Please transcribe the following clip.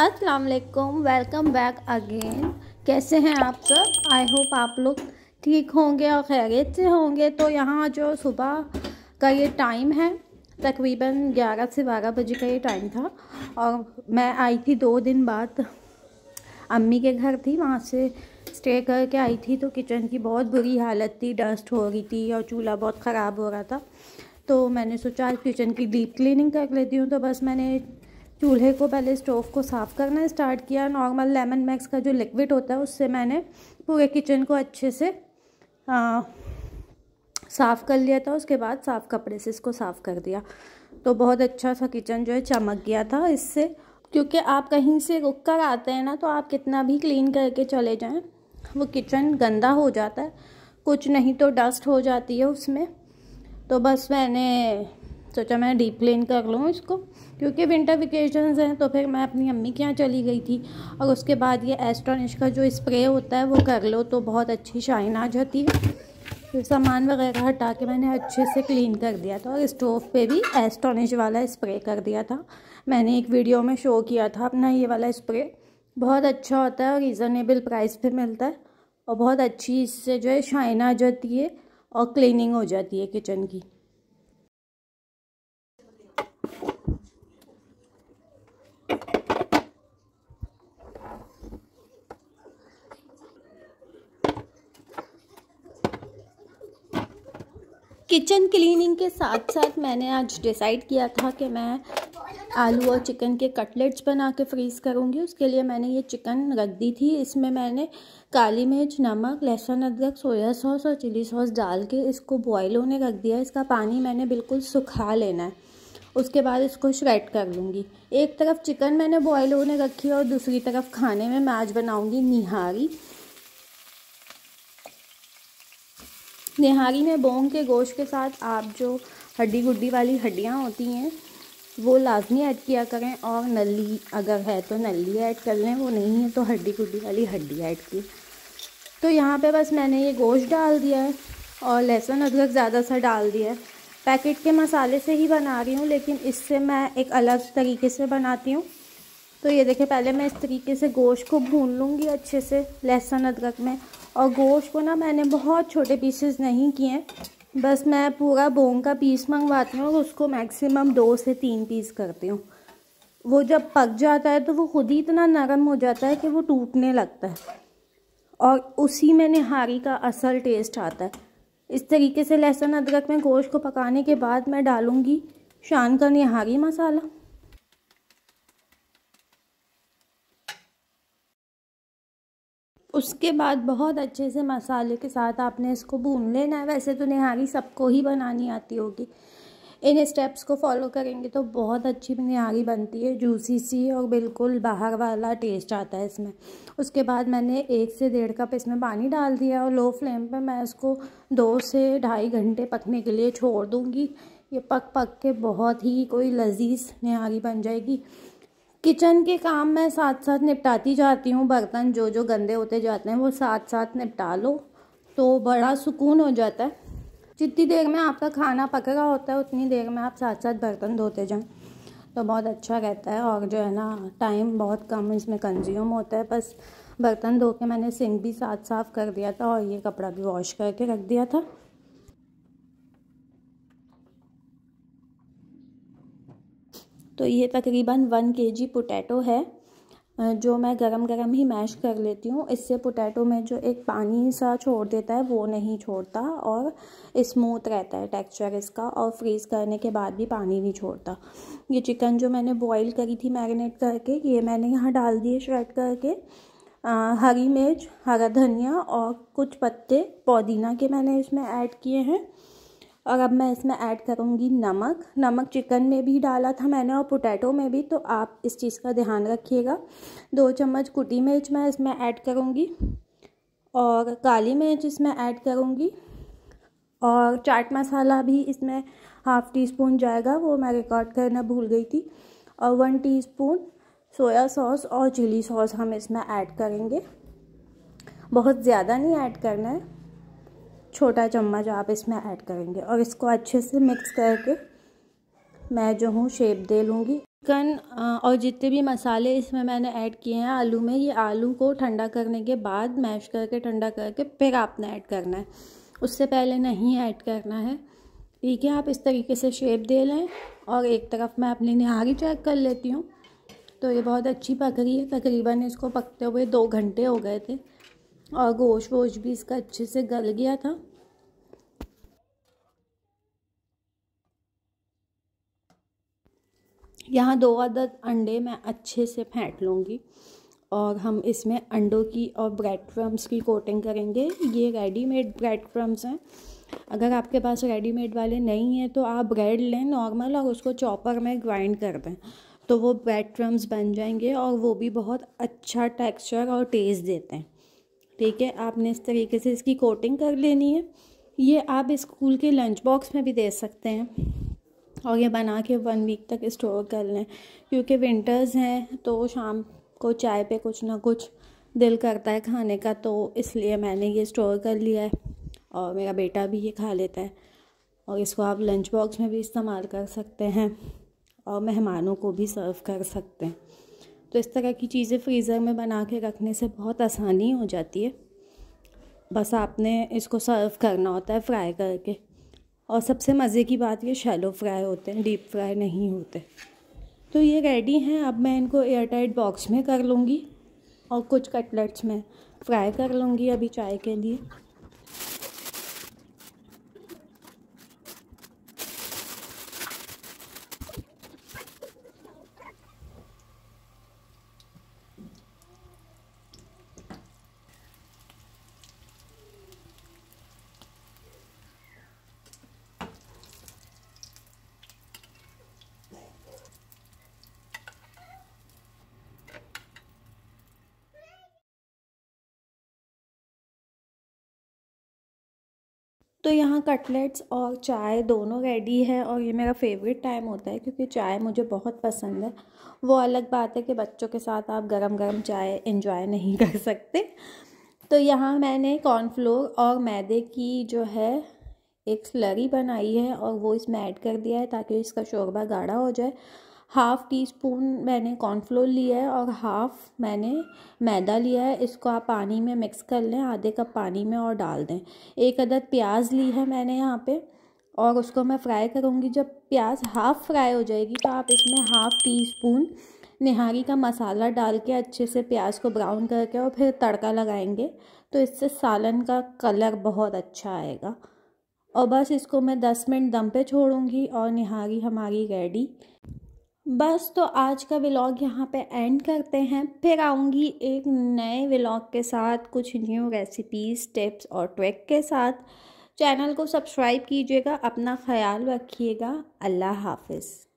अस्सलाम वालेकुम welcome back again कैसे हैं आप सब आई होप आप लोग ठीक होंगे और खैरियत से होंगे तो यहाँ जो सुबह का ये टाइम है तकरीबन 11 से 12 बजे का ये टाइम था और मैं आई थी दो दिन बाद अम्मी के घर थी वहाँ से स्टे करके आई थी तो किचन की बहुत बुरी हालत थी डस्ट हो रही थी और चूल्हा बहुत ख़राब हो रहा था तो मैंने सोचा आज किचन की डीप क्लीनिंग कर लेती हूँ तो बस मैंने चूल्हे को पहले स्टोव को साफ़ करना स्टार्ट किया नॉर्मल लेमन मैक्स का जो लिक्विड होता है उससे मैंने पूरे किचन को अच्छे से साफ़ कर लिया था उसके बाद साफ़ कपड़े से इसको साफ़ कर दिया तो बहुत अच्छा सा किचन जो है चमक गया था इससे क्योंकि आप कहीं से रुक कर आते हैं ना तो आप कितना भी क्लीन करके चले जाएं वो किचन गंदा हो जाता है कुछ नहीं तो डस्ट हो जाती है उसमें तो बस मैंने सोचा मैं डीप क्लीन कर लूँ इसको क्योंकि विंटर वेकेशन हैं तो फिर मैं अपनी अम्मी के यहाँ चली गई थी और उसके बाद ये एस्ट्रॉनिश का जो स्प्रे होता है वो कर लो तो बहुत अच्छी शाइन आ जाती है फिर सामान वगैरह हटा के मैंने अच्छे से क्लीन कर दिया था और स्टोव पे भी एस्टोनिश वाला स्प्रे कर दिया था मैंने एक वीडियो में शो किया था अपना ये वाला स्प्रे बहुत अच्छा होता है और रीज़नेबल प्राइस पे मिलता है और बहुत अच्छी इससे जो है शाइन आ जाती है और क्लीनिंग हो जाती है किचन की किचन क्लीनिंग के साथ साथ मैंने आज डिसाइड किया था कि मैं आलू और चिकन के कटलेट्स बना के फ्रीज़ करूँगी उसके लिए मैंने ये चिकन रख दी थी इसमें मैंने काली मिर्च नमक लहसुन अदरक सोया सॉस और चिली सॉस डाल के इसको बॉयल होने रख दिया इसका पानी मैंने बिल्कुल सुखा लेना है उसके बाद इसको श्रेड कर लूँगी एक तरफ चिकन मैंने बॉयल होने रखी है और दूसरी तरफ खाने में मैं आज बनाऊँगी निहारी निहारी में बोंग के गोश्त के साथ आप जो हड्डी गुड्डी वाली हड्डियाँ होती हैं वो लाजमी ऐड किया करें और नली अगर है तो नली ऐड कर लें वो नहीं है तो हड्डी गुड्डी वाली हड्डी ऐड की तो यहाँ पे बस मैंने ये गोश्त डाल दिया है और लहसुन अदरक ज़्यादा सा डाल दिया है पैकेट के मसाले से ही बना रही हूँ लेकिन इससे मैं एक अलग तरीके से बनाती हूँ तो ये देखिए पहले मैं इस तरीके से गोश्त को भून लूँगी अच्छे से लहसुन अदरक में और गोश्त को ना मैंने बहुत छोटे पीसेस नहीं किए हैं बस मैं पूरा बोंग का पीस मंगवाती हूँ और उसको मैक्सिमम दो से तीन पीस करती हूँ वो जब पक जाता है तो वो खुद ही इतना नरम हो जाता है कि वो टूटने लगता है और उसी में निहारी का असल टेस्ट आता है इस तरीके से लहसुन अदरक में गोश्त को पकाने के बाद मैं डालूँगी शान का निहारी मसाला उसके बाद बहुत अच्छे से मसाले के साथ आपने इसको भून लेना है वैसे तो निहारी सबको ही बनानी आती होगी इन स्टेप्स को फॉलो करेंगे तो बहुत अच्छी निहारी बनती है जूसी सी और बिल्कुल बाहर वाला टेस्ट आता है इसमें उसके बाद मैंने एक से डेढ़ कप इसमें पानी डाल दिया और लो फ्लेम पर मैं इसको दो से ढाई घंटे पकने के लिए छोड़ दूँगी ये पक पक के बहुत ही कोई लजीज निहारी बन जाएगी किचन के काम मैं साथ साथ निपटाती जाती हूँ बर्तन जो जो गंदे होते जाते हैं वो साथ साथ निपटा लो तो बड़ा सुकून हो जाता है जितनी देर में आपका खाना पक रहा होता है उतनी देर में आप साथ साथ बर्तन धोते जाएं तो बहुत अच्छा रहता है और जो है ना टाइम बहुत कम इसमें कंज्यूम होता है बस बर्तन धो के मैंने सिंक भी साथ साफ कर दिया था और ये कपड़ा भी वॉश करके रख दिया था तो ये तकरीबन वन के जी पोटैटो है जो मैं गरम गरम ही मैश कर लेती हूँ इससे पोटैटो में जो एक पानी सा छोड़ देता है वो नहीं छोड़ता और स्मूथ रहता है टेक्सचर इसका और फ्रीज़ करने के बाद भी पानी नहीं छोड़ता ये चिकन जो मैंने बॉईल करी थी मैरिनेट करके ये मैंने यहाँ डाल दिए श्रेड करके आ, हरी मिर्च हरा धनिया और कुछ पत्ते पुदीना के मैंने इसमें ऐड किए हैं और अब मैं इसमें ऐड करूँगी नमक नमक चिकन में भी डाला था मैंने और पोटैटो में भी तो आप इस चीज़ का ध्यान रखिएगा दो चम्मच कुटी मिर्च मैं इसमें ऐड करूँगी और काली मिर्च इसमें ऐड करूँगी और चाट मसाला भी इसमें हाफ़ टी स्पून जाएगा वो मैं रिकॉर्ड करना भूल गई थी और one teaspoon soya sauce और चिली सॉस हम इसमें ऐड करेंगे बहुत ज़्यादा नहीं ऐड करना है छोटा चम्मच आप इसमें ऐड करेंगे और इसको अच्छे से मिक्स करके मैं जो हूँ शेप दे लूँगी चिकन और जितने भी मसाले इसमें मैंने ऐड किए हैं आलू में ये आलू को ठंडा करने के बाद मैश करके ठंडा करके फिर आपने ऐड करना है उससे पहले नहीं ऐड करना है ठीक है आप इस तरीके से शेप दे लें और एक तरफ मैं अपनी निहारी चेक कर लेती हूँ तो ये बहुत अच्छी पक रही है तकरीबन इसको पकते हुए दो घंटे हो गए थे और गोश वोश भी इसका अच्छे से गल गया था यहाँ दो आदद अंडे मैं अच्छे से फेंट लूँगी और हम इसमें अंडों की और ब्रेड क्रम्स की कोटिंग करेंगे ये रेडीमेड ब्रेड क्रम्स हैं अगर आपके पास रेडीमेड वाले नहीं हैं तो आप ब्रेड लें नॉर्मल और उसको चॉपर में ग्राइंड कर दें तो वो ब्रेड क्रम्स बन जाएंगे और वो भी बहुत अच्छा टेक्सचर और टेस्ट देते हैं ठीक है आपने इस तरीके से इसकी कोटिंग कर लेनी है ये आप स्कूल के लंच बॉक्स में भी दे सकते हैं और ये बना के वन वीक तक स्टोर कर लें क्योंकि विंटर्स हैं तो शाम को चाय पे कुछ ना कुछ दिल करता है खाने का तो इसलिए मैंने ये स्टोर कर लिया है और मेरा बेटा भी ये खा लेता है और इसको आप लंच बॉक्स में भी इस्तेमाल कर सकते हैं और मेहमानों को भी सर्व कर सकते हैं तो इस तरह की चीज़ें फ्रीज़र में बना के रखने से बहुत आसानी हो जाती है बस आपने इसको सर्व करना होता है फ्राई करके और सबसे मज़े की बात ये शैलो फ्राई होते हैं डीप फ्राई नहीं होते तो ये रेडी हैं अब मैं इनको एयर टाइट बॉक्स में कर लूँगी और कुछ कटलेट्स में फ्राई कर लूँगी अभी चाय के लिए तो यहाँ कटलेट्स और चाय दोनों रेडी है और ये मेरा फेवरेट टाइम होता है क्योंकि चाय मुझे बहुत पसंद है वो अलग बात है कि बच्चों के साथ आप गरम गरम चाय इन्जॉय नहीं कर सकते तो यहाँ मैंने कॉर्नफ्लोर और मैदे की जो है एक स्लरी बनाई है और वो इसमें ऐड कर दिया है ताकि इसका शोरबा गाढ़ा हो जाए हाफ़ टी स्पून मैंने कॉर्नफ्लोर लिया है और हाफ़ मैंने मैदा लिया है इसको आप पानी में मिक्स कर लें आधे कप पानी में और डाल दें एक अदद प्याज ली है मैंने यहाँ पे और उसको मैं फ्राई करूँगी जब प्याज हाफ़ फ्राई हो जाएगी तो आप इसमें हाफ़ टी स्पून निहारी का मसाला डाल के अच्छे से प्याज को ब्राउन करके और फिर तड़का लगाएंगे तो इससे सालन का कलर बहुत अच्छा आएगा और बस इसको मैं दस मिनट दम पे छोड़ूंगी और निहारी हमारी रेडी बस तो आज का व्लॉग यहाँ पे एंड करते हैं फिर आऊँगी एक नए व्लॉग के साथ कुछ न्यू रेसिपीज़ टिप्स और ट्रिक के साथ चैनल को सब्सक्राइब कीजिएगा अपना ख्याल रखिएगा अल्लाह हाफिज़